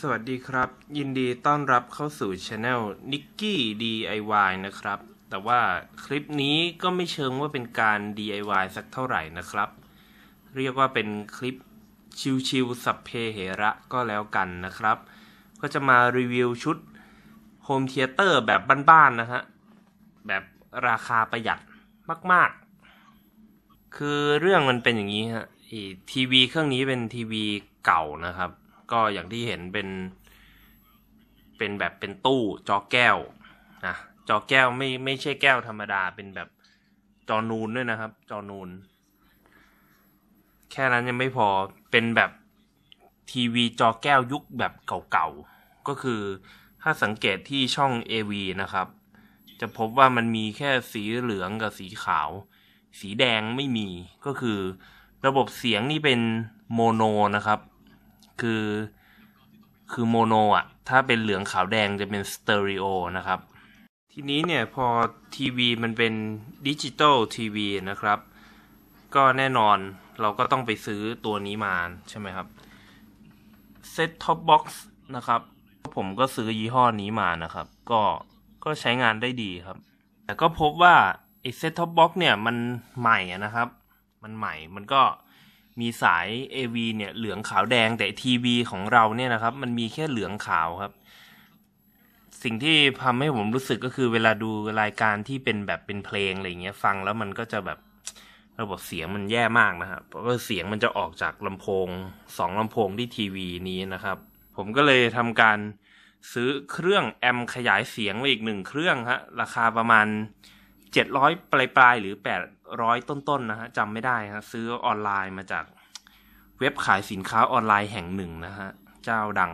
สวัสดีครับ ยินดีต้อนรับเข้าสู่ช n e l n i k k i DIY นะครับ แต่ว่าคลิปนี้ก็ไม่เชิงว่าเป็นการ DIY สักเท่าไหร่นะครับ เรียกว่าเป็นคลิปชิวๆสับเพเหระก็แล้วกันนะครับ ก็จะมารีวิวชุดโฮมเทียเตอร์แบบบ้านๆนะฮะ แบบราคาประหยัดมากคือเรื่องมันเป็นอย่างนี้ฮะทีวี เครื่องนี้เป็นทีวีเก่านะครับก็อย่างที่เห็นเป็น เป็นแบบเป็นตู้จอแก้วนะจอแก้วไม่ไม่ใช่แก้วธรรมดาเป็นแบบจอนูนด้วยนะครับ จอนูน แค่นั้นยังไม่พอเป็นแบบทีวีจอแก้วยุคแบบเก่าๆก็คือถ้าสังเกตที่ช่อง AV นะครับ จะพบว่ามันมีแค่สีเหลืองกับสีขาวสีแดงไม่มีก็คือระบบเสียงนี่เป็นโมโนนะครับ คือคือโมโนอ่ะ ถ้าเป็นเหลืองขาวแดงจะเป็นสเตอริโอนะครับ ทีนี้เนี่ยพอทีวี มันเป็นดิจิตอลทีวีนะครับ ก็แน่นอนเราก็ต้องไปซื้อตัวนี้มาใช่ไหมครับเซ็ตท็อปบ็อกซ์นะครับ ผมก็ซื้อยี่ห้อนี้มานะครับ ก็ก็ใช้งานได้ดีครับ แต่ก็พบว่าไอเซ็ตท็อปบ็อกเนี่ยมันใหม่นะครับ มันใหม่ มันก็มีสาย AV เนี่ยเหลืองขาวแดง แต่ทีวี ของเราเนี่ยนะครับ มันมีแค่เหลืองขาวครับ สิ่งที่ทำให้ผมรู้สึกก็คือเวลาดูรายการที่เป็นแบบเป็นเพลงอะไรเงี้ย ฟังแล้วมันก็จะแบบระบบเสียงมันแย่มากนะครับเพราะว่าเสียงมันจะออกจากลำโพงสองลำโพงที่ ทีวี นี้นะครับ ผมก็เลยทำการซื้อเครื่องแอม ขยายเสียงมาอีกหนึ่งเครื่องฮะราคาประมาณเจ็ดร้อยปลายปลายหรือแปดร้อยต้นๆนนะฮะจำไม่ได้ฮะซื้อออนไลน์มาจากเว็บขายสินค้าออนไลน์แห่งหนึ่งนะฮะเจ้าดัง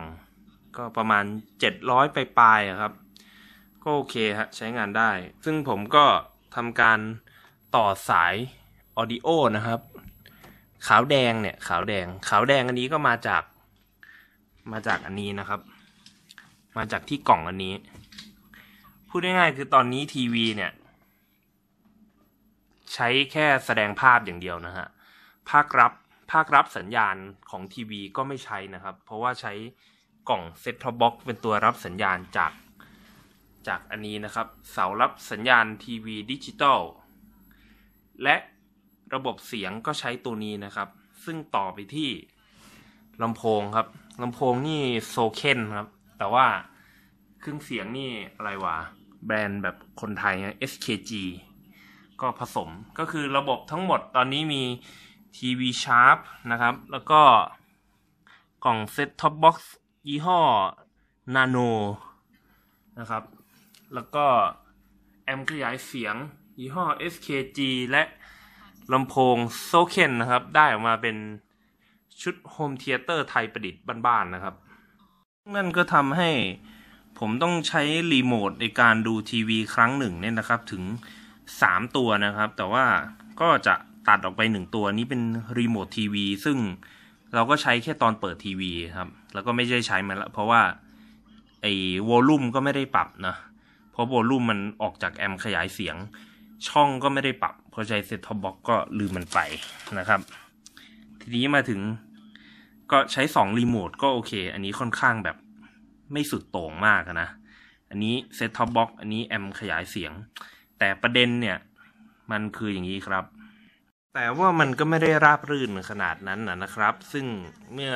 ก็ประมาณเจ็ดร้อยปลายปลายครับก็โอเคฮะใช้งานได้ซึ่งผมก็ทำการต่อสายออดิโอนะครับขาวแดงเนี่ย ขาวแดงขาวแดงอันนี้ก็มาจากมาจากอันนี้นะครับ มาจากที่กล่องอันนี้ พูดง่ายๆคือตอนนี้ทีวีเนี่ยใช้แค่แสดงภาพอย่างเดียวนะฮะ ภาครับ ภาครับสัญญาณของทีวี ก็ไม่ใช้นะครับ เพราะว่าใช้กล่องเซ็ตท็อปบ็อกเป็นตัวรับสัญญาณจากจากอันนี้นะครับ เสารับสัญญาณทีวีดิจิตอลและระบบเสียงก็ใช้ตัวนี้นะครับ ซึ่งต่อไปที่ลำโพงครับลำโพงนี่โซเคนครับ แต่ว่าเครื่องเสียงนี่อะไรวะแบรนด์แบบคนไทยนะ SKG ก็ผสมก็คือระบบทั้งหมดตอนนี้มีทีวีชาร์ปนะครับแล้วก็กล่องเซ็ตท็อปบ็อกซ์ยี่ห้อนาโนนะครับแล้วก็แอมขยายเสียงยี่ห้อ SKG และลำโพงโซเคนนะครับ ได้ออกมาเป็นชุดโฮมเทเตอร์ไทยประดิษฐ์บ้านๆนะครับนั่นก็ทำให้ผมต้องใช้รีโมทในการดูทีวีครั้งหนึ่งเนี่ยนะครับถึงสามตัวนะครับ แต่ว่าก็จะตัดออกไปหนึ่งตัวนี้เป็นรีโมททีวีซึ่งเราก็ใช้แค่ตอนเปิดทีวีครับ แล้วก็ไม่ได้ใช้มันละ เพราะว่าไอ้วอลลุ่มก็ไม่ได้ปรับนะเพราะวอลลุ่มมันออกจากแอมขยายเสียง ช่องก็ไม่ได้ปรับเพราะใช้เซ็ตท็อปบ็อกก็ลืมมันไปนะครับ ทีนี้มาถึงก็ใช้2รีโมทก็โอเค อันนี้ค่อนข้างแบบไม่สุดโต่งมากนะอันนี้เซ็ตท็อปบ็อกอันนี้แอมขยายเสียงแต่ประเด็นเนี่ย มันคืออย่างนี้ครับ แต่ว่ามันก็ไม่ได้ราบรื่นขนาดนั้นนะครับ ซึ่งเมื่อ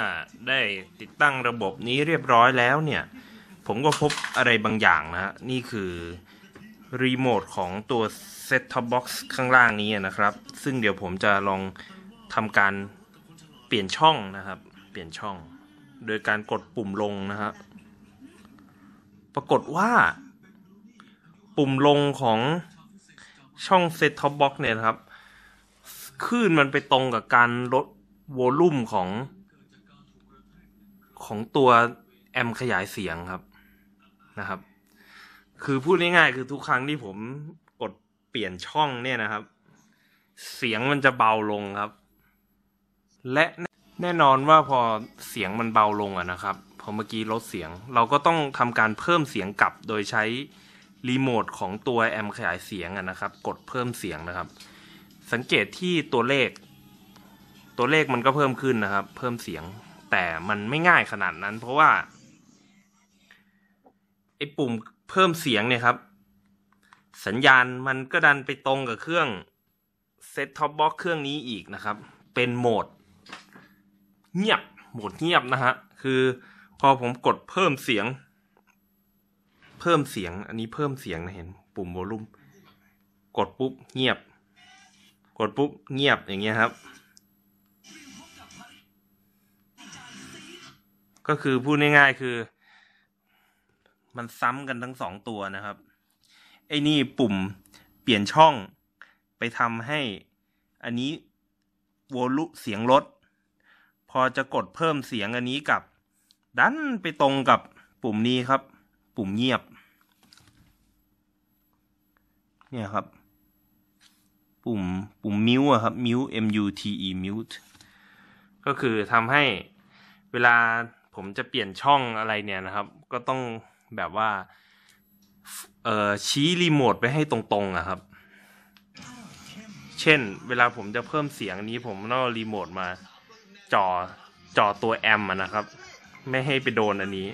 ได้ติดตั้งระบบนี้เรียบร้อยแล้วเนี่ย ผมก็พบอะไรบางอย่างนะนี่คือ รีโมทของตัว Set Top Box ข้างล่างนี้นะครับ ซึ่งเดี๋ยวผมจะลองทำการเปลี่ยนช่องนะครับ เปลี่ยนช่อง โดยการกดปุ่มลงนะฮะปรากฏว่า ปุ่มลงของช่องเซตท็อปบ็อกเนี่ยครับคลื่นมันไปตรงกับการลดโวลูมของ ของตัวแอม ขยายเสียงครับนะครับ คือพูดง่ายๆ คือทุกครั้งที่ผมกดเปลี่ยนช่องเนี่ยนะครับ เสียงมันจะเบาลงครับ และแน่นอนว่าพอเสียงมันเบาลงอะนะครับ พอเมื่อกี้ลดเสียง เราก็ต้องทำการเพิ่มเสียงกลับโดยใช้รีโมทของตัวแอมขยายเสียงนะครับ กดเพิ่มเสียงนะครับ สังเกตที่ตัวเลข ตัวเลขมันก็เพิ่มขึ้นนะครับ เพิ่มเสียง แต่มันไม่ง่ายขนาดนั้น เพราะว่าไอ้ปุ่มเพิ่มเสียงเนี่ยครับ สัญญาณมันก็ดันไปตรงกับเครื่องเซ็ตท็อปบ็อกเครื่องนี้อีกนะครับ เป็นโหมดเงียบ โหมดเงียบนะฮะ คือพอผมกดเพิ่มเสียงเพิ่มเสียงอันนี้เพิ่มเสียงนะเห็น ปุ่มโวลูมกดปุ๊บเงียบ กดปุ๊บเงียบอย่างเงี้ยครับ ก็คือพูดง่าย ๆคือ มันซ้ำกันทั้งสองตัวนะครับ ไอ้นี่ปุ่มเปลี่ยนช่อง ไปทำให้อันนี้โวลูเสียงลดพอจะกดเพิ่มเสียงอันนี้กับดันไปตรงกับปุ่มนี้ครับปุ่มเงียบ เนี่ยครับ ปุ่มปุ่มมิวอะครับมิว M U T E mute ก็คือทำให้เวลาผมจะเปลี่ยนช่องอะไรเนี่ยนะครับ ก็ต้องแบบว่า เอ่อชี้รีโมทไปให้ตรงๆอะครับ เช่น เวลาผมจะเพิ่มเสียงนี้ ผมต้องรีโมทมาจ่อจ่อตัวแอมนะครับ ไม่ให้ไปโดนอันนี้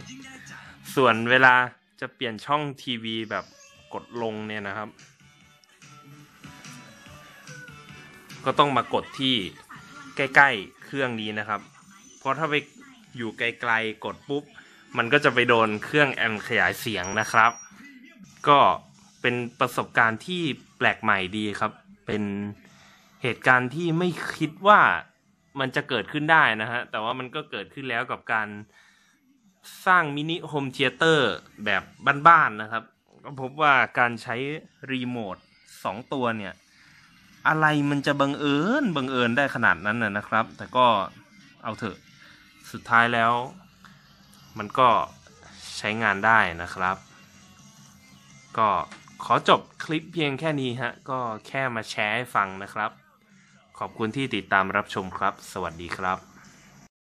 ส่วนเวลาจะเปลี่ยนช่องทีวีแบบกดลงเนี่ยนะครับ ก็ต้องมากดที่ใกล้ๆเครื่องนี้นะครับ เพราะถ้าไปอยู่ไกลๆกดปุ๊บมันก็จะไปโดนเครื่องแอมขยายเสียงนะครับ ก็เป็นประสบการณ์ที่แปลกใหม่ดีครับ เป็นเหตุการณ์ที่ไม่คิดว่ามันจะเกิดขึ้นได้นะฮะแต่ว่ามันก็เกิดขึ้นแล้วกับการสร้างมินิโฮมเทเตอร์แบบบ้านๆนะครับก็พบว่าการใช้รีโมทสองตัวเนี่ย อะไรมันจะบังเอิญบังเอิญได้ขนาดนั้นนะนะครับ แต่ก็เอาเถอะ สุดท้ายแล้ว มันก็ใช้งานได้นะครับ ก็ขอจบคลิปเพียงแค่นี้ฮะก็แค่มาแชร์ให้ฟังนะครับ ขอบคุณที่ติดตามรับชมครับ สวัสดีครับ